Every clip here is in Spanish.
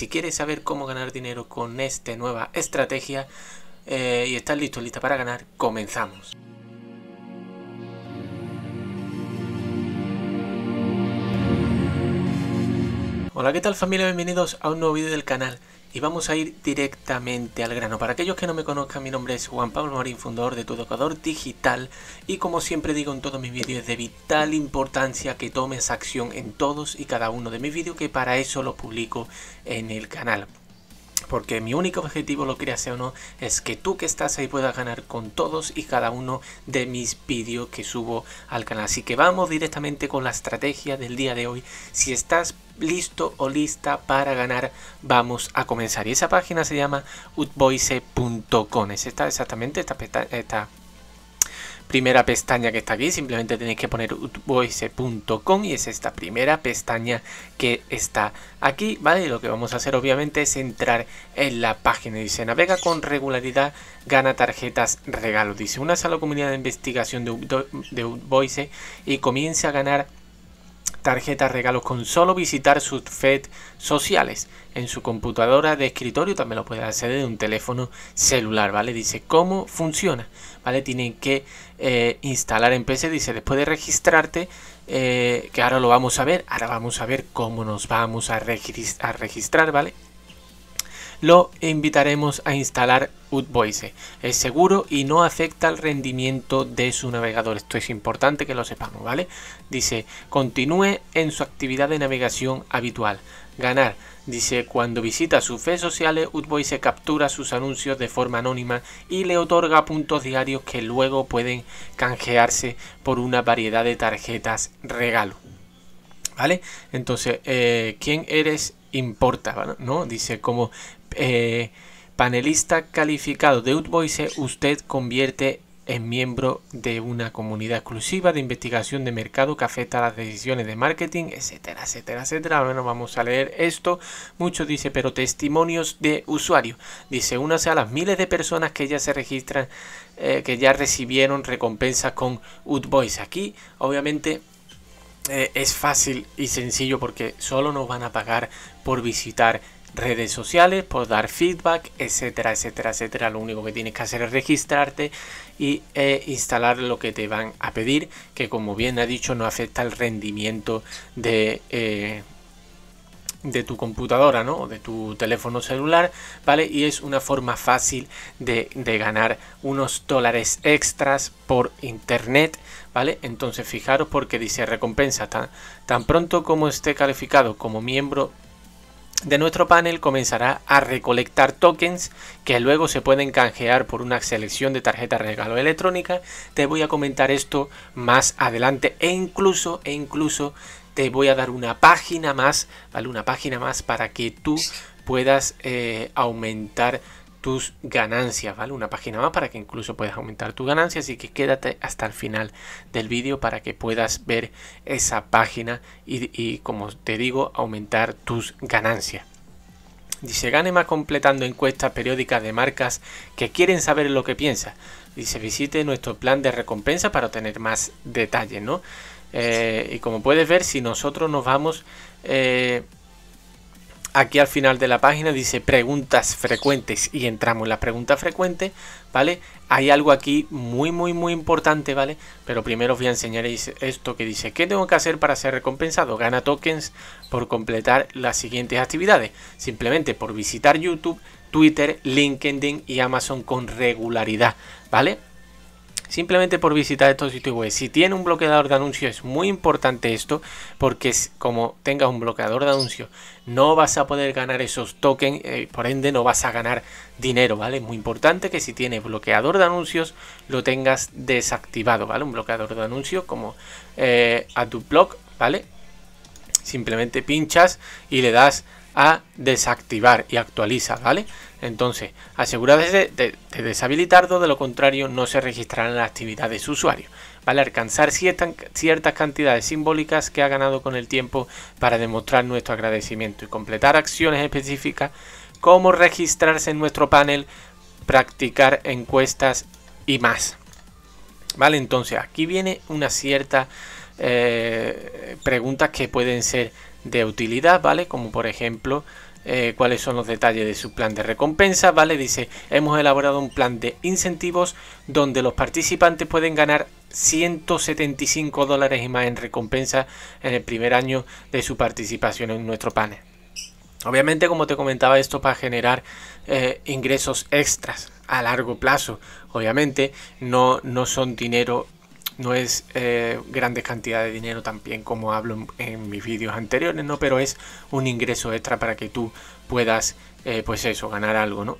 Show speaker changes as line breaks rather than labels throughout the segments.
Si quieres saber cómo ganar dinero con esta nueva estrategia eh, y estás listo, lista para ganar, comenzamos. Hola, ¿qué tal familia? Bienvenidos a un nuevo vídeo del canal. Y vamos a ir directamente al grano. Para aquellos que no me conozcan, mi nombre es Juan Pablo Marín, fundador de Tu Educador Digital. Y como siempre digo en todos mis vídeos, es de vital importancia que tomes acción en todos y cada uno de mis vídeos, que para eso lo publico en el canal porque mi único objetivo, lo hacer o no, es que tú que estás ahí puedas ganar con todos y cada uno de mis vídeos que subo al canal. Así que vamos directamente con la estrategia del día de hoy. Si estás listo o lista para ganar, vamos a comenzar. Y esa página se llama utboise.com. Es exactamente, esta, esta primera pestaña que está aquí, simplemente tenéis que poner utvoice.com y es esta primera pestaña que está aquí, ¿vale? lo que vamos a hacer obviamente es entrar en la página, dice navega con regularidad, gana tarjetas regalo, dice una sala comunidad de investigación de, y comienza a ganar tarjetas regalos con solo visitar sus fed sociales. En su computadora de escritorio también lo puede hacer de un teléfono celular, ¿vale? Dice cómo funciona, ¿vale? Tienen que eh, instalar en PC, dice después de registrarte, eh, que ahora lo vamos a ver, ahora vamos a ver cómo nos vamos a, registrar, ¿vale? lo invitaremos a instalar Utvoice. Es seguro y no afecta el rendimiento de su navegador. Esto es importante que lo sepamos, ¿vale? Dice, continúe en su actividad de navegación habitual. Ganar. Dice, cuando visita sus redes sociales, Utvoice captura sus anuncios de forma anónima y le otorga puntos diarios que luego pueden canjearse por una variedad de tarjetas regalo. ¿Vale? Entonces, eh, ¿quién eres importa, ¿no? Dice como eh, panelista calificado de Utvoice, usted convierte en miembro de una comunidad exclusiva de investigación de mercado que afecta las decisiones de marketing, etcétera, etcétera, etcétera. Bueno, vamos a leer esto. Muchos dice, pero testimonios de usuarios. Dice, una sea las miles de personas que ya se registran, eh, que ya recibieron recompensas con Utvoice. Aquí, obviamente, eh, es fácil y sencillo porque solo nos van a pagar por visitar redes sociales, por dar feedback, etcétera, etcétera, etcétera. Lo único que tienes que hacer es registrarte y eh, instalar lo que te van a pedir, que como bien ha dicho no afecta el rendimiento de... Eh, de tu computadora o de tu teléfono celular, ¿vale? Y es una forma fácil de, ganar unos dólares extras por internet, ¿vale? Entonces fijaros porque dice recompensa tan, tan pronto como esté calificado como miembro de nuestro panel comenzará a recolectar tokens que luego se pueden canjear por una selección de tarjeta regalo electrónica. Te voy a comentar esto más adelante e incluso, e incluso te voy a dar una página más, ¿vale? Una página más para que tú puedas eh, aumentar tus ganancias, ¿vale? Una página más para que incluso puedas aumentar tus ganancias y que quédate hasta el final del vídeo para que puedas ver esa página y, como te digo, aumentar tus ganancias. Dice gane más completando encuestas periódicas de marcas que quieren saber lo que piensas. Dice visite nuestro plan de recompensa para obtener más detalles, ¿no? Eh, y como puedes ver, si nosotros nos vamos eh, aquí al final de la página dice preguntas frecuentes y entramos en las preguntas frecuentes, ¿vale? Hay algo aquí muy, muy, muy importante, ¿vale? Pero primero os voy a enseñar esto que dice, ¿qué tengo que hacer para ser recompensado? Gana tokens por completar las siguientes actividades, simplemente por visitar YouTube, Twitter, LinkedIn y Amazon con regularidad, ¿vale? simplemente por visitar estos sitios web. Si tiene un bloqueador de anuncios es muy importante esto porque como tengas un bloqueador de anuncios no vas a poder ganar esos tokens, eh, por ende no vas a ganar dinero, ¿vale? Es muy importante que si tienes bloqueador de anuncios lo tengas desactivado, ¿vale? Un bloqueador de anuncios como eh, AdBlock, ¿vale? Simplemente pinchas y le das a desactivar y actualizar ¿vale? Entonces, asegúrate de, deshabilitar deshabilitarlo, de lo contrario no se registrarán las actividades de su usuario. ¿Vale? Alcanzar ciertas cantidades simbólicas que ha ganado con el tiempo para demostrar nuestro agradecimiento y completar acciones específicas como registrarse en nuestro panel, practicar encuestas y más. ¿Vale? Entonces, aquí viene una cierta eh, pregunta preguntas que pueden ser de utilidad, ¿vale? Como por ejemplo, eh, cuáles son los detalles de su plan de recompensa, ¿vale? Dice, hemos elaborado un plan de incentivos donde los participantes pueden ganar 175 dólares y más en recompensa en el primer año de su participación en nuestro panel. Obviamente, como te comentaba, esto para generar eh, ingresos extras a largo plazo. Obviamente, no, no son dinero no es eh, grandes cantidades de dinero también como hablo en, mis vídeos anteriores, ¿no? Pero es un ingreso extra para que tú puedas, eh, pues eso, ganar algo, ¿no?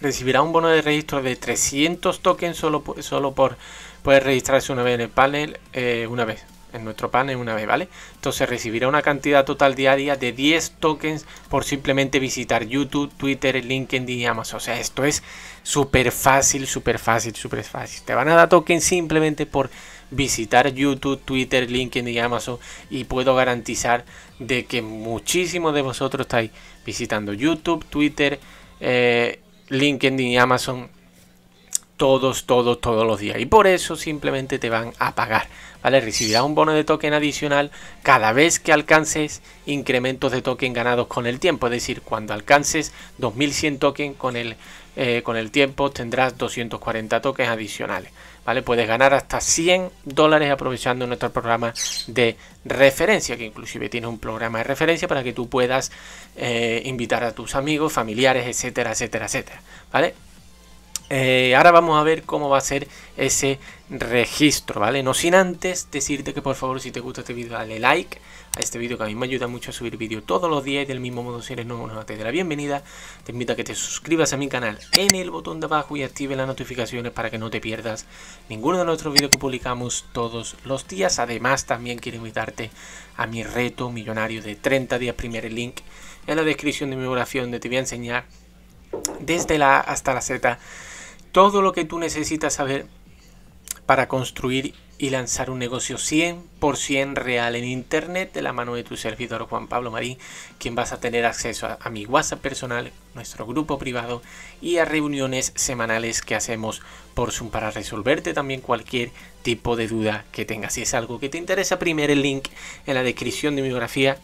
Recibirá un bono de registro de 300 tokens solo, solo por poder registrarse una vez en el panel, eh, una vez, en nuestro panel una vez, ¿vale? Entonces recibirá una cantidad total diaria de 10 tokens por simplemente visitar YouTube, Twitter, LinkedIn y Amazon. O sea, esto es súper fácil, súper fácil, súper fácil. Te van a dar tokens simplemente por visitar YouTube, Twitter, LinkedIn y Amazon y puedo garantizar de que muchísimos de vosotros estáis visitando YouTube, Twitter, eh, LinkedIn y Amazon todos, todos, todos los días. Y por eso simplemente te van a pagar. ¿Vale? Recibirás un bono de token adicional cada vez que alcances incrementos de token ganados con el tiempo. Es decir, cuando alcances 2100 tokens con el, eh, con el tiempo tendrás 240 tokens adicionales. ¿Vale? Puedes ganar hasta 100 dólares aprovechando nuestro programa de referencia, que inclusive tiene un programa de referencia para que tú puedas eh, invitar a tus amigos, familiares, etcétera, etcétera, etcétera. ¿Vale? Eh, ahora vamos a ver cómo va a ser ese registro, ¿vale? No sin antes decirte que por favor si te gusta este vídeo dale like a este vídeo que a mí me ayuda mucho a subir vídeos todos los días y del mismo modo si eres nuevo no te de la bienvenida. Te invito a que te suscribas a mi canal en el botón de abajo y active las notificaciones para que no te pierdas ninguno de nuestros vídeos que publicamos todos los días. Además también quiero invitarte a mi reto millonario de 30 días, primer link en la descripción de mi oración donde te voy a enseñar desde la hasta la Z todo lo que tú necesitas saber para construir y lanzar un negocio 100% real en Internet de la mano de tu servidor Juan Pablo Marín, quien vas a tener acceso a, mi WhatsApp personal, nuestro grupo privado y a reuniones semanales que hacemos por Zoom para resolverte también cualquier tipo de duda que tengas. Si es algo que te interesa, primero el link en la descripción de mi biografía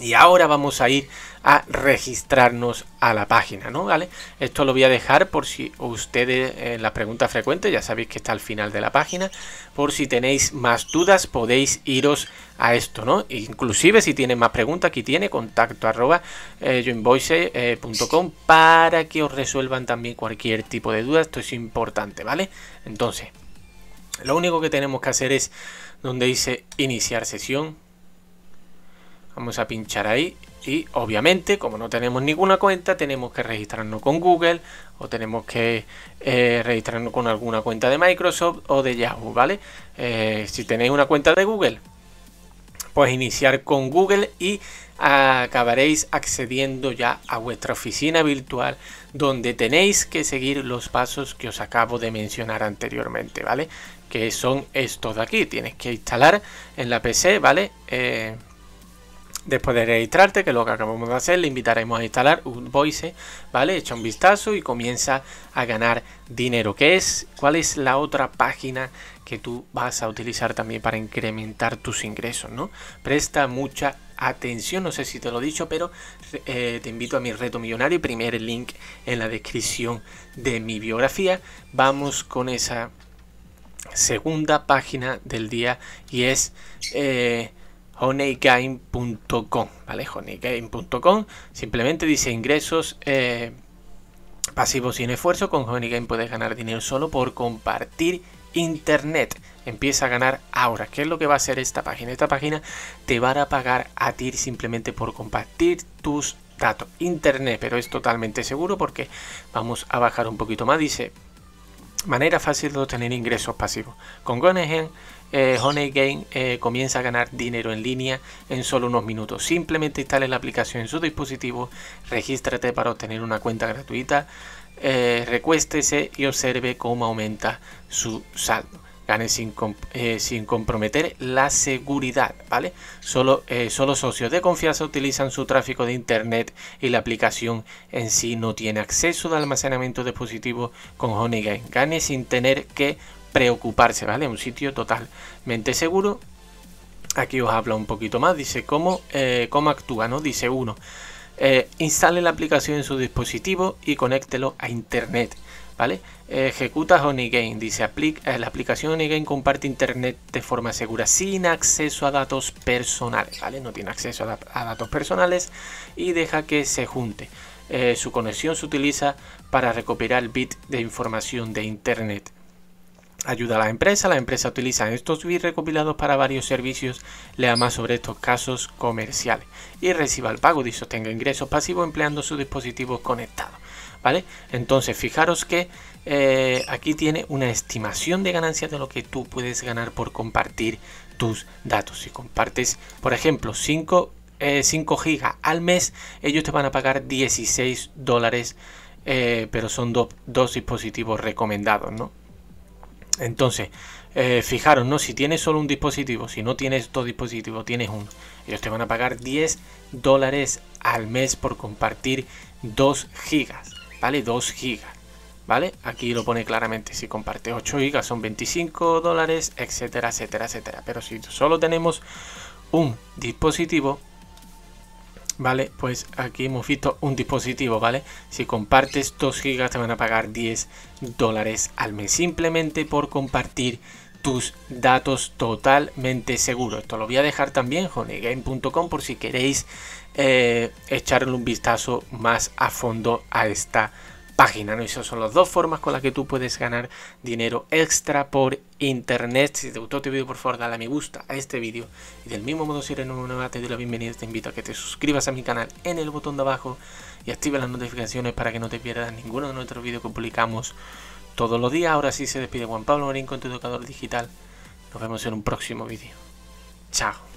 y ahora vamos a ir a registrarnos a la página, ¿no? ¿Vale? Esto lo voy a dejar por si ustedes en eh, las preguntas frecuentes, ya sabéis que está al final de la página, por si tenéis más dudas podéis iros a esto, ¿no? Inclusive si tienen más preguntas, aquí tiene contacto arroba eh, joinvoice.com eh, para que os resuelvan también cualquier tipo de duda, esto es importante, ¿vale? Entonces, lo único que tenemos que hacer es donde dice iniciar sesión, Vamos a pinchar ahí y obviamente como no tenemos ninguna cuenta tenemos que registrarnos con Google o tenemos que eh, registrarnos con alguna cuenta de Microsoft o de Yahoo, ¿vale? Eh, si tenéis una cuenta de Google, pues iniciar con Google y acabaréis accediendo ya a vuestra oficina virtual donde tenéis que seguir los pasos que os acabo de mencionar anteriormente, ¿vale? Que son estos de aquí, tienes que instalar en la PC, ¿vale? Eh, Después de registrarte, que es lo que acabamos de hacer, le invitaremos a instalar un Voice, ¿vale? Echa un vistazo y comienza a ganar dinero. ¿Qué es? ¿Cuál es la otra página que tú vas a utilizar también para incrementar tus ingresos, ¿no? Presta mucha atención, no sé si te lo he dicho, pero eh, te invito a mi reto millonario, primer link en la descripción de mi biografía. Vamos con esa segunda página del día y es eh, honeygame.com, ¿vale? honeygame.com, simplemente dice ingresos eh, pasivos sin esfuerzo, con honeygame puedes ganar dinero solo por compartir internet. Empieza a ganar ahora. ¿Qué es lo que va a hacer esta página? Esta página te va a pagar a ti simplemente por compartir tus datos. Internet, pero es totalmente seguro porque vamos a bajar un poquito más. Dice manera fácil de obtener ingresos pasivos. Con Gonegen, eh, eh, comienza a ganar dinero en línea en solo unos minutos. Simplemente instale la aplicación en su dispositivo, regístrate para obtener una cuenta gratuita, eh, recuéstese y observe cómo aumenta su saldo. Gane eh, sin, comprometer la seguridad, ¿vale? Solo, eh, solo socios de confianza utilizan su tráfico de Internet y la aplicación en sí no tiene acceso de almacenamiento de dispositivos con HoneyGain. Gane sin tener que preocuparse, ¿vale? Un sitio totalmente seguro. Aquí os habla un poquito más, dice cómo, eh, cómo actúa, ¿no? Dice uno, instale la aplicación en su dispositivo y conéctelo a internet. ¿Vale? Ejecutas Onigain. dice, eh, la aplicación HoneyGain comparte internet de forma segura, sin acceso a datos personales, ¿vale? No tiene acceso a, datos personales y deja que se junte. Eh, su conexión se utiliza para recopilar bits de información de internet. Ayuda a la empresa, la empresa utiliza estos bits recopilados para varios servicios, lea más sobre estos casos comerciales y reciba el pago Dice, sostenga ingresos pasivos empleando sus dispositivos conectados. ¿vale? Entonces, fijaros que eh, aquí tiene una estimación de ganancias de lo que tú puedes ganar por compartir tus datos. Si compartes, por ejemplo, 5, eh, gigas al mes, ellos te van a pagar 16 dólares, eh, pero son dos dispositivos recomendados, Entonces, fijaros, ¿no? Si tienes solo un dispositivo, si no tienes dos dispositivos, tienes uno. Ellos te van a pagar 10 dólares al mes por compartir 2 gigas. ¿vale? 2 gigas, ¿vale? Aquí lo pone claramente, si compartes 8 gigas son 25 dólares, etcétera, etcétera, etcétera. Pero si solo tenemos un dispositivo, ¿vale? Pues aquí hemos visto un dispositivo, ¿vale? Si compartes 2 gigas te van a pagar 10 dólares al mes, simplemente por compartir tus datos totalmente seguros. Esto lo voy a dejar también honeygame.com por si queréis eh, echarle un vistazo más a fondo a esta página. ¿no? Esas son las dos formas con las que tú puedes ganar dinero extra por internet. Si te gustó este vídeo, por favor, dale a me gusta a este vídeo. Y del mismo modo, si eres nuevo, te doy la bienvenida. Te invito a que te suscribas a mi canal en el botón de abajo y activa las notificaciones para que no te pierdas ninguno de nuestros vídeos que publicamos todos los días. Ahora sí se despide Juan Pablo Marín con tu educador digital. Nos vemos en un próximo vídeo. Chao.